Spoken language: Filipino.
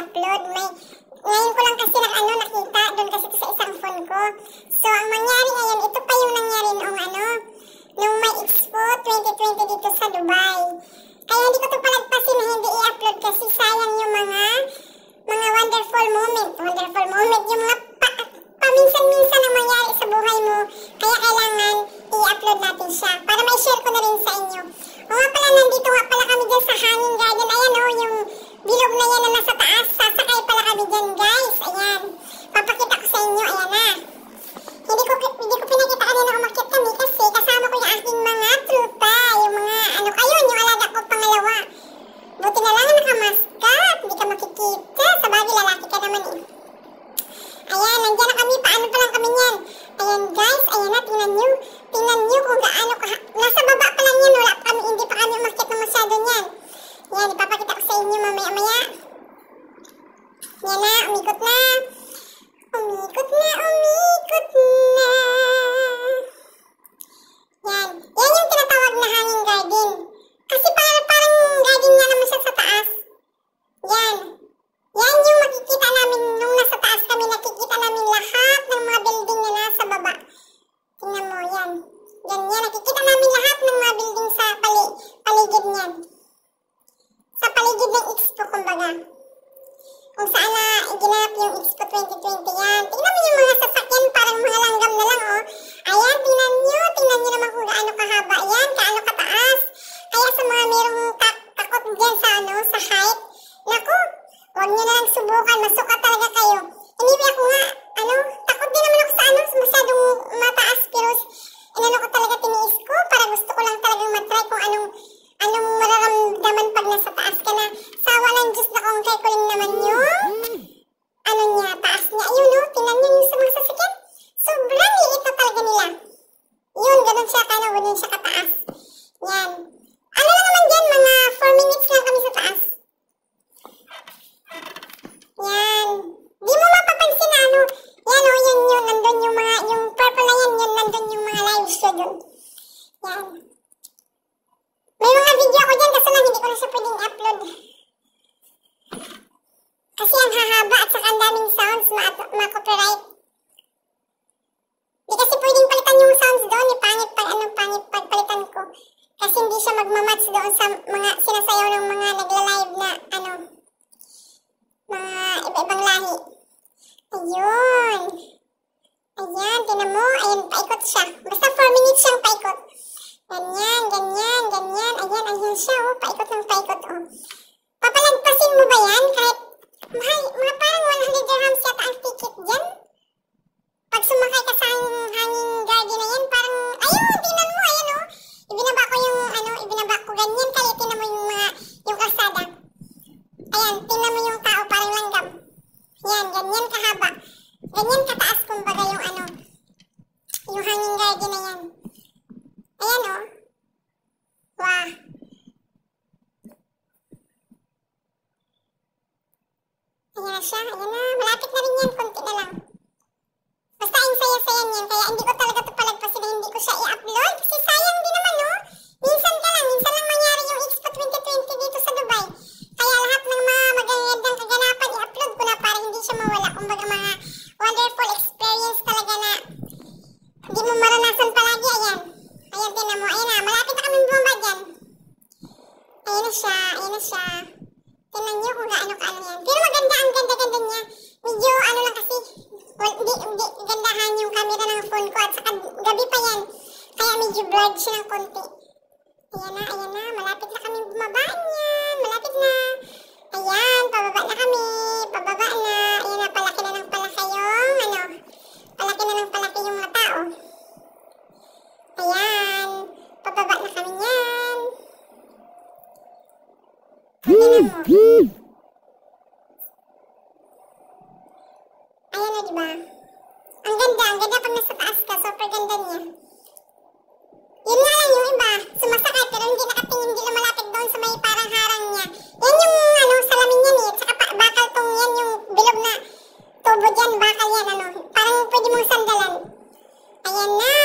i-upload. May, ngayon ko lang kasi nag, ano, nakita doon kasi sa isang phone ko. So, ang mangyari ngayon, ito pa yung nangyari noong ano, nung may Expo 2020 dito sa Dubai. Kaya hindi ko ito palagpasin na hindi i-upload kasi sayang yung mga mga wonderful moment. Wonderful moment yung mga pa, paminsan-minsan ang mangyari sa buhay mo. Kaya kailangan i-upload natin siya para may share ko na rin sa inyo. O nga pala, nandito nga pala kami dyan sa Hanging Garden. Ayan o, oh, yung bilog na yan na nasa taas. Nandiyan na kami, paano pa lang kami yan? Ayan guys, ayan na, tingnan nyo. Tingnan nyo kung gaano, ka, nasa baba pa lang yan, wala kami, hindi pa kami umakyat na masyado niyan. Yan, ipapakita ko sa inyo mamaya-maya. Yan na, umikot na. nag-give ng expo, kumbaga. Kung saan na iginanap eh, yung expo 2020 yan. Tingnan mo yung mga yan, parang mga langgam na lang, oh. Ayan, tingnan nyo, tingnan nyo naman kung gaano kahaba yan, kaano kataas. Kaya sa mga merong tak takot dyan sa, ano, sa height, naku, huwag nyo na lang subukan, masuka talaga kayo. Anyway, ako nga, ano, takot din naman ako sa, ano, masyadong mataas, pero, inano ko talaga tiniis ko, para gusto ko lang talagang matry kung anong maraming sounds, ma-copyright. Di kasi pwedeng palitan yung sounds doon, Yung eh, pangit pag, ano, pangit pag palitan ko. Kasi hindi siya magmamatch doon sa mga sinasayaw ng mga nagla-live na, ano, mga iba-ibang lahi. Ayun. Ayan, tinan mo. Ayan, paikot siya. Basta 4 minutes siyang paikot. Ganyan, ganyan, ganyan. Ayan, ayan siya, oh. Paikot ng paikot, oh. Papalagpasin mo ba yan? na siya. Tingnan niyo kung gaano kaano yan. Pero maganda, ang ganda-ganda niya. Medyo ano lang kasi, well, hindi, hindi gandahan yung camera ng phone ko at saka gabi pa yan. Kaya medyo blurred siya ng konti. Ayan na, ayan na, malaki. Ayan na, diba? Ang ganda, ang ganda pag nasa taas ka. Super ganda niya. Yun nga lang yung iba. pero hindi nakatingin, hindi lumalapit doon sa may parang harang niya. Yan yung ano, salamin niya eh. Tsaka bakal tong yan, yung bilog na tubo dyan, bakal yan ano. Parang pwede mong sandalan. Ayan na.